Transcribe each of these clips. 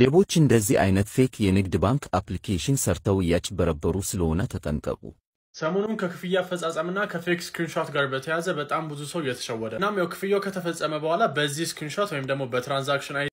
ሌቦች እንደዚህ አይነት ፌክ የንግድ ባንክ አፕሊኬሽን ሰርተው እያጭበረበሩ ስለሆነ ተጠንቀቁ። ሰሞኑን ከክፍያ አፈጻጸምና ከፌክ ስክሪንሾት ጋር በተያዘ በጣም ብዙ ሰው እየተሸወደ እናም ያው ክፍያው ከተፈጸመ በኋላ በዚህ ስክሪንሾት ወይም ደግሞ በትራንዛክሽን አይ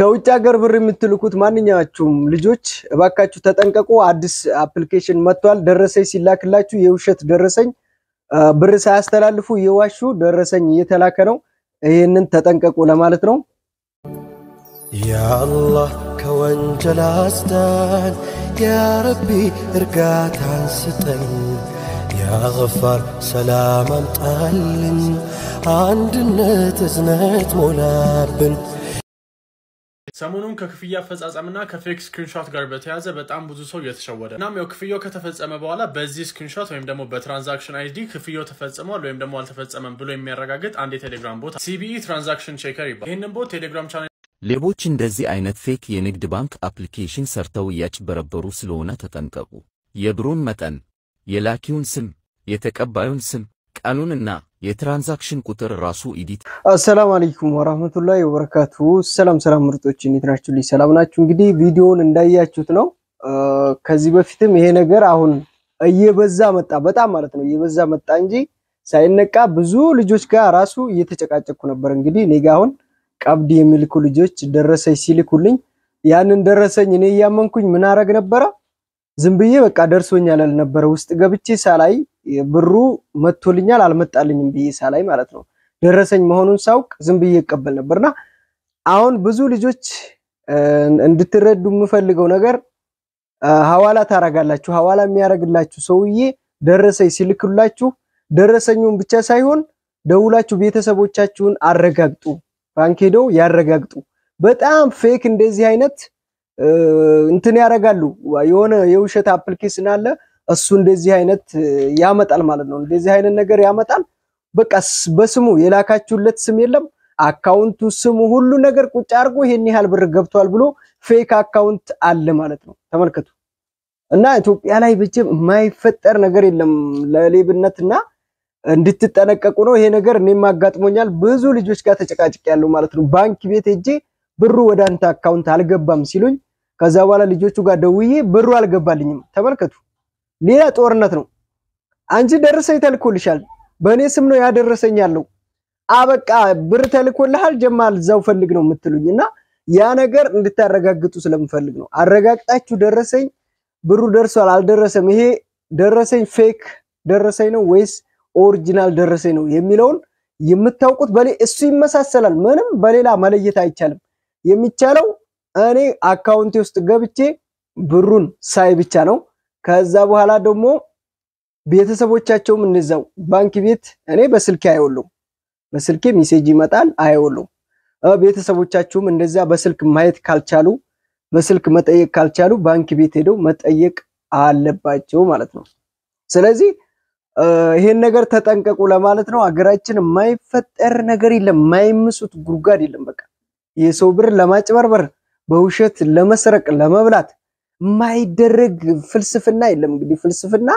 ከውጭ ሀገር ብር የምትልኩት ማንኛችሁም ልጆች እባካችሁ ተጠንቀቁ። አዲስ አፕሊኬሽን መጥቷል። ደረሰኝ ሲላክላችሁ የውሸት ደረሰኝ ብር ሳያስተላልፉ የዋሹ ደረሰኝ እየተላከ ነው። ይህንን ተጠንቀቁ ለማለት ነው። ያአላህ ከወንጀል አስዳን ያረቢ እርጋታን ስጠን ያገፋር ሰላም አምጣልን አንድነት እዝነት ሞላብን። ሰሞኑን ከክፍያ አፈጻጸምና ከፌክ ስክሪንሾት ጋር በተያዘ በጣም ብዙ ሰው እየተሸወደ እናም ያው ክፍያው ከተፈጸመ በኋላ በዚህ ስክሪንሾት ወይም ደግሞ በትራንዛክሽን አይዲ ክፍያው ተፈጽሟል ወይም ደግሞ አልተፈጸመም ብሎ የሚያረጋግጥ አንድ የቴሌግራም ቦት ሲቢኢ ትራንዛክሽን ቼከር ይባል ይህንን ቦት ቴሌግራም ቻናል ሌቦች እንደዚህ አይነት ፌክ የንግድ ባንክ አፕሊኬሽን ሰርተው እያጭበረበሩ ስለሆነ ተጠንቀቁ። የብሩን መጠን፣ የላኪውን ስም፣ የተቀባዩን ስም፣ እና የትራንዛክሽን ቁጥር ራሱ ኢዲት። አሰላም አለይኩም ወራህመቱላሂ ወበረካቱ። ሰላም ሰላም ምርጦች እንዴት ናችሁ? ልጅ ሰላም ናችሁ? እንግዲህ ቪዲዮውን እንዳያችሁት ነው። ከዚህ በፊትም ይሄ ነገር አሁን እየበዛ መጣ፣ በጣም ማለት ነው እየበዛ መጣ እንጂ ሳይነቃ ብዙ ልጆች ጋር ራሱ እየተጨቃጨኩ ነበር። እንግዲህ እኔ አሁን ቀብድ የሚልኩ ልጆች ደረሰኝ ሲልኩልኝ ያንን ደረሰኝ እኔ እያመንኩኝ ምን አረግ ነበረ? ዝም ብዬ በቃ ደርሶኛል አልነበረ ውስጥ ገብቼ ሳላይ ብሩ መጥቶልኛል አልመጣልኝም ብዬ ሳላይ ማለት ነው ደረሰኝ መሆኑን ሳውቅ ዝም ብዬ ይቀበል ነበርና አሁን ብዙ ልጆች እንድትረዱ የምፈልገው ነገር ሐዋላ ታረጋላችሁ። ሐዋላ የሚያረግላችሁ ሰውዬ ደረሰኝ ሲልኩላችሁ ደረሰኙን ብቻ ሳይሆን ደውላችሁ ቤተሰቦቻችሁን አረጋግጡ። ባንክ ሄደው ያረጋግጡ። በጣም ፌክ እንደዚህ አይነት እንትን ያደርጋሉ። የሆነ የውሸት አፕሊኬሽን አለ እሱ እንደዚህ አይነት ያመጣል ማለት ነው። እንደዚህ አይነት ነገር ያመጣል። በቃ በስሙ የላካችሁለት ስም የለም አካውንቱ ስሙ ሁሉ ነገር ቁጭ አድርጎ ይሄን ያህል ብር ገብቷል ብሎ ፌክ አካውንት አለ ማለት ነው። ተመልከቱ እና ኢትዮጵያ ላይ ብቻ የማይፈጠር ነገር የለም ለሌብነትና እንድትጠነቀቁ ነው። ይሄ ነገር እኔም አጋጥሞኛል። ብዙ ልጆች ጋር ተጨቃጭቅ ያለው ማለት ነው። ባንክ ቤት ሄጄ ብሩ ወደ አንተ አካውንት አልገባም ሲሉኝ ከዛ በኋላ ልጆቹ ጋር ደውዬ ብሩ አልገባልኝም። ተመልከቱ፣ ሌላ ጦርነት ነው። አንቺ ደረሰኝ ተልኮልሻል፣ በእኔ ስም ነው ያደረሰኝ ያለው። አበቃ ብር ተልኮልሃል፣ ጀማል እዛው ፈልግ ነው የምትሉኝ እና ያ ነገር እንድታረጋግጡ ስለምፈልግ ነው። አረጋግጣችሁ ደረሰኝ ብሩ ደርሷል አልደረሰም፣ ይሄ ደረሰኝ ፌክ ደረሰኝ ነው ወይስ ኦሪጂናል ደረሴ ነው የሚለውን የምታውቁት በሌ እሱ ይመሳሰላል። ምንም በሌላ መለየት አይቻልም። የሚቻለው እኔ አካውንቴ ውስጥ ገብቼ ብሩን ሳይ ብቻ ነው። ከዛ በኋላ ደግሞ ቤተሰቦቻቸውም እንዛው ባንክ ቤት እኔ በስልኬ አይወሉም፣ በስልኬ ሜሴጅ ይመጣል አይወሉም። ቤተሰቦቻችሁም እንደዛ በስልክ ማየት ካልቻሉ፣ በስልክ መጠየቅ ካልቻሉ ባንክ ቤት ሄደው መጠየቅ አለባቸው ማለት ነው። ስለዚህ ይሄን ነገር ተጠንቀቁ ለማለት ነው። ሀገራችን የማይፈጠር ነገር የለም፣ የማይምሱት ጉድጓድ የለም። በቃ የሰው ብር ለማጭበርበር፣ በውሸት ለመስረቅ፣ ለመብላት የማይደረግ ፍልስፍና የለም። እንግዲህ ፍልስፍና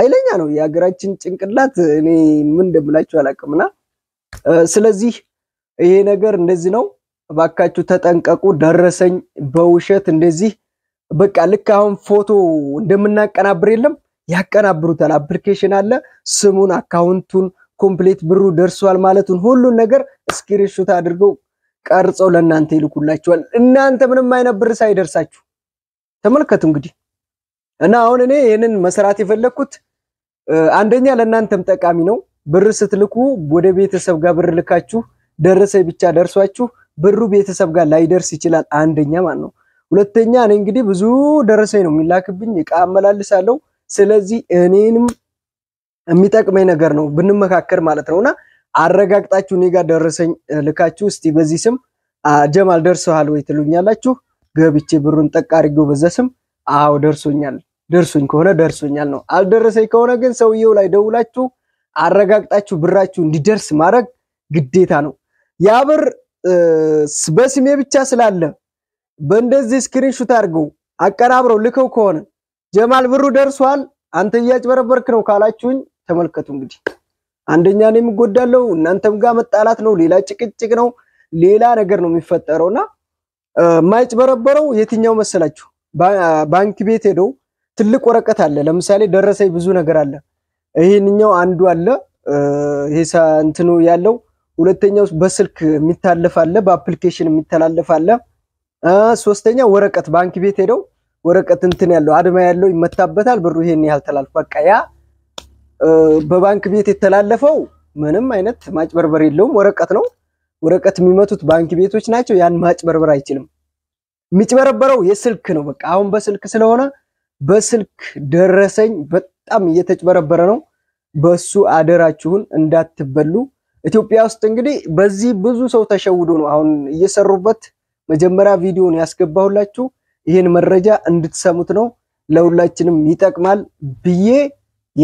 ኃይለኛ ነው። የሀገራችን ጭንቅላት እኔ ምን እንደምላችሁ አላውቅምና ስለዚህ ይሄ ነገር እንደዚህ ነው። እባካችሁ ተጠንቀቁ። ደረሰኝ በውሸት እንደዚህ በቃ ልክ አሁን ፎቶ እንደምናቀናብር የለም ያቀናብሩታል። አፕሊኬሽን አለ። ስሙን፣ አካውንቱን ኮምፕሌት ብሩ ደርሷል ማለቱን ሁሉን ነገር ስክሪንሾት አድርገው ቀርጸው ለእናንተ ይልኩላችኋል። እናንተ ምንም አይነት ብር ሳይደርሳችሁ ተመልከቱ። እንግዲህ እና አሁን እኔ ይህንን መስራት የፈለግኩት አንደኛ ለእናንተም ጠቃሚ ነው። ብር ስትልኩ ወደ ቤተሰብ ጋር ብር ልካችሁ ደረሰኝ ብቻ ደርሷችሁ ብሩ ቤተሰብ ጋር ላይደርስ ይችላል። አንደኛ ማለት ነው። ሁለተኛ እኔ እንግዲህ ብዙ ደረሰኝ ነው የሚላክብኝ፣ እቃ አመላልሳለሁ ስለዚህ እኔንም የሚጠቅመኝ ነገር ነው ብንመካከር ማለት ነውና አረጋግጣችሁ እኔ ጋር ደረሰኝ ልካችሁ እስቲ በዚህ ስም ጀማል ደርሰሃል ወይ ትሉኛላችሁ። ገብቼ ብሩን ጠቅ አድርጌው በዛ ስም አዎ ደርሶኛል፣ ደርሶኝ ከሆነ ደርሶኛል ነው። አልደረሰኝ ከሆነ ግን ሰውየው ላይ ደውላችሁ አረጋግጣችሁ ብራችሁ እንዲደርስ ማድረግ ግዴታ ነው። ያ ብር በስሜ ብቻ ስላለ በእንደዚህ ስክሪንሹት አድርገው አቀናብረው ልከው ከሆነ ጀማል ብሩ ደርሷል። አንተ እያጭበረበርክ ነው ካላችሁኝ ተመልከቱ እንግዲህ አንደኛ ነው የሚጎዳለው፣ እናንተም ጋር መጣላት ነው፣ ሌላ ጭቅጭቅ ነው፣ ሌላ ነገር ነው የሚፈጠረውና የማይጭበረበረው የትኛው መሰላችሁ? ባንክ ቤት ሄደው ትልቅ ወረቀት አለ። ለምሳሌ ደረሰኝ ብዙ ነገር አለ። ይሄንኛው አንዱ አለ፣ ይሄ እንትኑ ያለው ሁለተኛው በስልክ የሚታለፍ አለ፣ በአፕሊኬሽን የሚተላለፍ አለ። ሶስተኛ ወረቀት ባንክ ቤት ሄደው ወረቀት እንትን ያለው አድማ ያለው ይመታበታል። ብሩ ይሄን ያህል ተላልፎ በቃ ያ በባንክ ቤት የተላለፈው ምንም አይነት ማጭበርበር የለውም። ወረቀት ነው። ወረቀት የሚመቱት ባንክ ቤቶች ናቸው። ያን ማጭበርበር አይችልም። የሚጭበረበረው የስልክ ነው። በቃ አሁን በስልክ ስለሆነ በስልክ ደረሰኝ በጣም እየተጭበረበረ ነው። በሱ አደራችሁን እንዳትበሉ። ኢትዮጵያ ውስጥ እንግዲህ በዚህ ብዙ ሰው ተሸውዶ ነው አሁን እየሰሩበት። መጀመሪያ ቪዲዮን ያስገባሁላችሁ ይህን መረጃ እንድትሰሙት ነው። ለሁላችንም ይጠቅማል ብዬ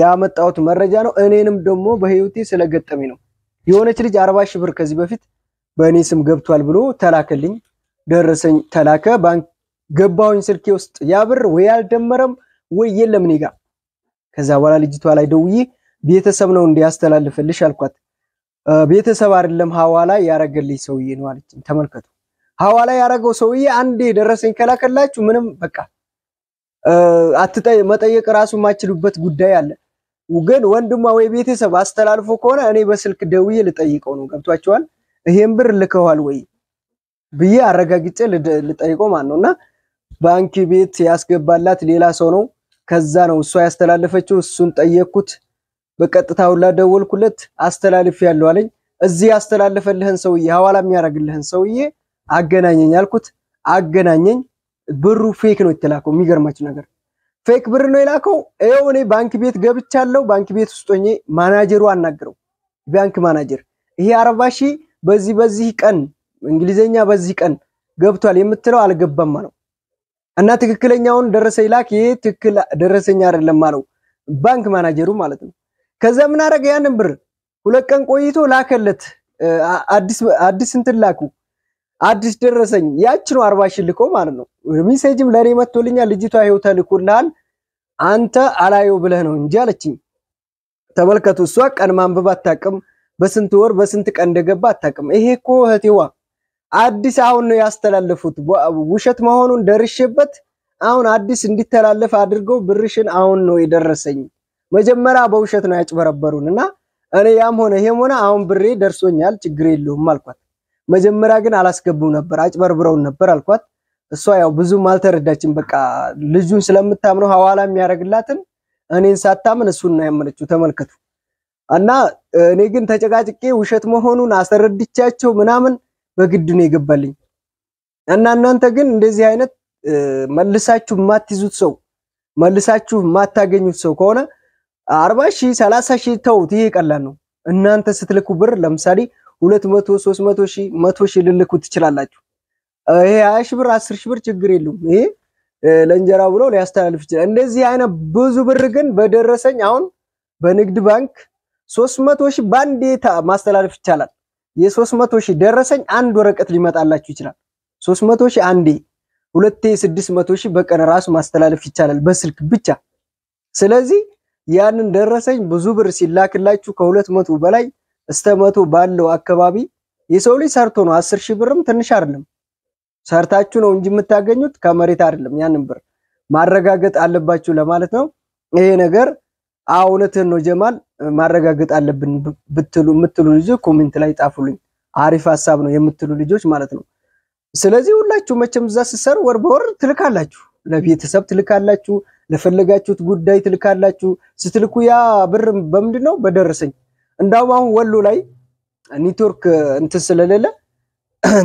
ያመጣሁት መረጃ ነው። እኔንም ደግሞ በህይወቴ ስለገጠሚ ነው። የሆነች ልጅ አርባ ሺህ ብር ከዚህ በፊት በእኔ ስም ገብቷል ብሎ ተላከልኝ። ደረሰኝ ተላከ። ባንክ ገባሁኝ። ስልኬ ውስጥ ያ ብር ወይ አልደመረም ወይ የለም እኔ ከዛ በኋላ ልጅቷ ላይ ደውዬ ቤተሰብ ነው እንዲያስተላልፈልሽ አልኳት። ቤተሰብ አይደለም ሐዋላ ያረገልኝ ሰውዬ ነው አለችኝ። ተመልከቱ። ላይ ያደረገው ሰውዬ አንዴ ደረሰኝ ከላከላችሁ ምንም በቃ አትጠይ መጠየቅ ራሱ የማችሉበት ጉዳይ አለ። ግን ወንድሟ ወይ ቤተሰብ አስተላልፎ ከሆነ እኔ በስልክ ደውዬ ልጠይቀው ነው። ገብቷቸዋል። ይሄን ብር ልከዋል ወይ ብዬ አረጋግጬ ልጠይቀው ማን ነው። እና ባንክ ቤት ያስገባላት ሌላ ሰው ነው። ከዛ ነው እሷ ያስተላለፈችው። እሱን ጠየቅኩት። በቀጥታ ሁላ ደወልኩለት። አስተላልፍ ያለው አለኝ። እዚህ ያስተላለፈልህን ሰውዬ ሀዋላ የሚያደርግልህን ሰውዬ አገናኘኝ አልኩት። አገናኘኝ። ብሩ ፌክ ነው የተላከው። የሚገርማችሁ ነገር ፌክ ብር ነው የላከው። ይኸው እኔ ባንክ ቤት ገብቻለሁ። ባንክ ቤት ውስጥ ሆኜ ማናጀሩ አናገረው። ባንክ ማናጀር ይሄ አርባ ሺህ በዚህ በዚህ ቀን እንግሊዘኛ በዚህ ቀን ገብቷል የምትለው አልገባም አለው እና ትክክለኛውን ደረሰ ላክ። ይሄ ትክክል ደረሰኝ አይደለም አለው ባንክ ማናጀሩ ማለት ነው። ከዛ ምን አደረገ? ያንን ብር ሁለት ቀን ቆይቶ ላከለት። አዲስ አዲስ እንትን ላኩ አዲስ ደረሰኝ ያች ነው አርባ ሺህ ልኮ ማለት ነው። ሚሴጅም ለእኔ መጥቶልኛል። ልጅቷ ይኸው ተልኮልሃል አንተ አላየው ብለህ ነው እንጂ አለችኝ። ተመልከቱ፣ እሷ ቀን ማንበብ አታውቅም። በስንት ወር በስንት ቀን እንደገባ አታውቅም። ይሄ እኮ እህቴዋ አዲስ አሁን ነው ያስተላለፉት። ውሸት መሆኑን ደርሼበት አሁን አዲስ እንዲተላለፍ አድርገው ብርሽን አሁን ነው የደረሰኝ። መጀመሪያ በውሸት ነው ያጭበረበሩን እና እኔ ያም ሆነ ይሄም ሆነ አሁን ብሬ ደርሶኛል፣ ችግር የለውም አልኳት። መጀመሪያ ግን አላስገቡም ነበር፣ አጭበርብረውን ነበር አልኳት። እሷ ያው ብዙም አልተረዳችም። በቃ ልጁን ስለምታምነው ሐዋላ የሚያደርግላትን እኔን ሳታምን እሱን ነው ያመነችው። ተመልከቱ። እና እኔ ግን ተጨቃጭቄ ውሸት መሆኑን አስረድቻቸው ምናምን በግድ ነው የገባልኝ። እና እናንተ ግን እንደዚህ አይነት መልሳችሁ የማትይዙት ሰው መልሳችሁ የማታገኙት ሰው ከሆነ አርባ ሺህ ሰላሳ ሺህ ተውት። ይሄ ቀላል ነው። እናንተ ስትልኩ ብር ለምሳሌ ሁለት መቶ ሶስት መቶ ሺህ መቶ ሺህ ልልኩ ትችላላችሁ። ይሄ ሀያ ሺህ ብር አስር ሺህ ብር ችግር የለውም። ይሄ ለእንጀራ ብሎ ሊያስተላልፍ ይችላል። እንደዚህ አይነት ብዙ ብር ግን በደረሰኝ አሁን በንግድ ባንክ ሶስት መቶ ሺህ በአንዴ ማስተላለፍ ይቻላል። የሶስት መቶ ሺህ ደረሰኝ አንድ ወረቀት ሊመጣላችሁ ይችላል። ሶስት መቶ ሺህ አንዴ ሁለቴ ስድስት መቶ ሺህ በቀን ራሱ ማስተላለፍ ይቻላል በስልክ ብቻ። ስለዚህ ያንን ደረሰኝ ብዙ ብር ሲላክላችሁ ከሁለት መቶ በላይ እስከ መቶ ባለው አካባቢ የሰው ልጅ ሰርቶ ነው። አስር ሺህ ብርም ትንሽ አይደለም። ሰርታችሁ ነው እንጂ የምታገኙት ከመሬት አይደለም። ያንን ብር ማረጋገጥ አለባችሁ ለማለት ነው። ይሄ ነገር እውነትህን ነው ጀማል፣ ማረጋገጥ አለብን ብትሉ የምትሉ ልጆች ኮሜንት ላይ ጻፉልኝ። አሪፍ ሀሳብ ነው የምትሉ ልጆች ማለት ነው። ስለዚህ ሁላችሁ መቼም እዛ ስትሰሩ ወር በወር ትልካላችሁ፣ ለቤተሰብ ትልካላችሁ፣ ለፈለጋችሁት ጉዳይ ትልካላችሁ። ስትልኩ ያ ብር በምንድን ነው በደረሰኝ እንዳውም አሁን ወሎ ላይ ኔትወርክ እንትን ስለሌለ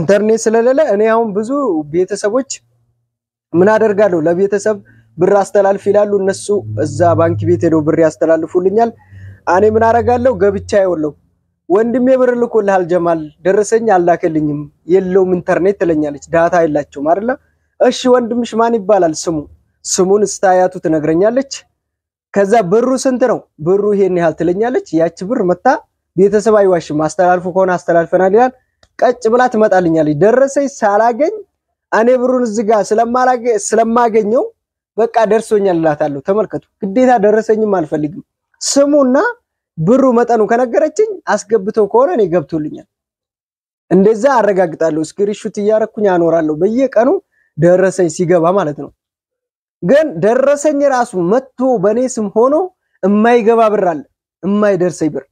ኢንተርኔት ስለሌለ እኔ አሁን ብዙ ቤተሰቦች ምን አደርጋለሁ ለቤተሰብ ብር አስተላልፍ ይላሉ። እነሱ እዛ ባንክ ቤት ሄደው ብር ያስተላልፉልኛል። እኔ ምን አደርጋለሁ ገብቻ የወለው ወንድሜ ብር ልኮልሃል ጀማል ደረሰኝ አላከልኝም የለውም ኢንተርኔት ትለኛለች። ዳታ የላቸውም ነው። እሺ ወንድምሽ ማን ይባላል? ስሙ ስሙን ስታያቱ ትነግረኛለች። ከዛ ብሩ ስንት ነው? ብሩ ይሄን ያህል ትለኛለች። ያቺ ብር መታ ቤተሰብ አይዋሽም፣ አስተላልፎ ከሆነ አስተላልፈናል ይላል። ቀጭ ብላ ትመጣልኛለች። ደረሰኝ ሳላገኝ እኔ ብሩን እዚህ ጋር ስለማገኘው በቃ ደርሶኛል እላታለሁ። ተመልከቱ፣ ግዴታ ደረሰኝም አልፈልግም። ስሙና ብሩ መጠኑ ከነገረችኝ አስገብተው ከሆነ እኔ ገብቶልኛል። እንደዛ አረጋግጣለሁ። ስክሪንሾት እያረኩኝ አኖራለሁ በየቀኑ ደረሰኝ ሲገባ ማለት ነው። ግን ደረሰኝ ራሱ መጥቶ በእኔ ስም ሆኖ የማይገባ ብር አለ የማይደርሰኝ ብር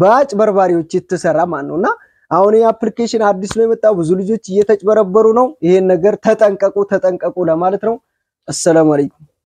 በአጭበርባሪዎች የተሰራ ማን ነውና፣ አሁን የአፕሊኬሽን አዲስ ነው የመጣው። ብዙ ልጆች እየተጭበረበሩ ነው። ይሄን ነገር ተጠንቀቁ፣ ተጠንቀቁ ለማለት ነው። አሰላሙ አለይኩም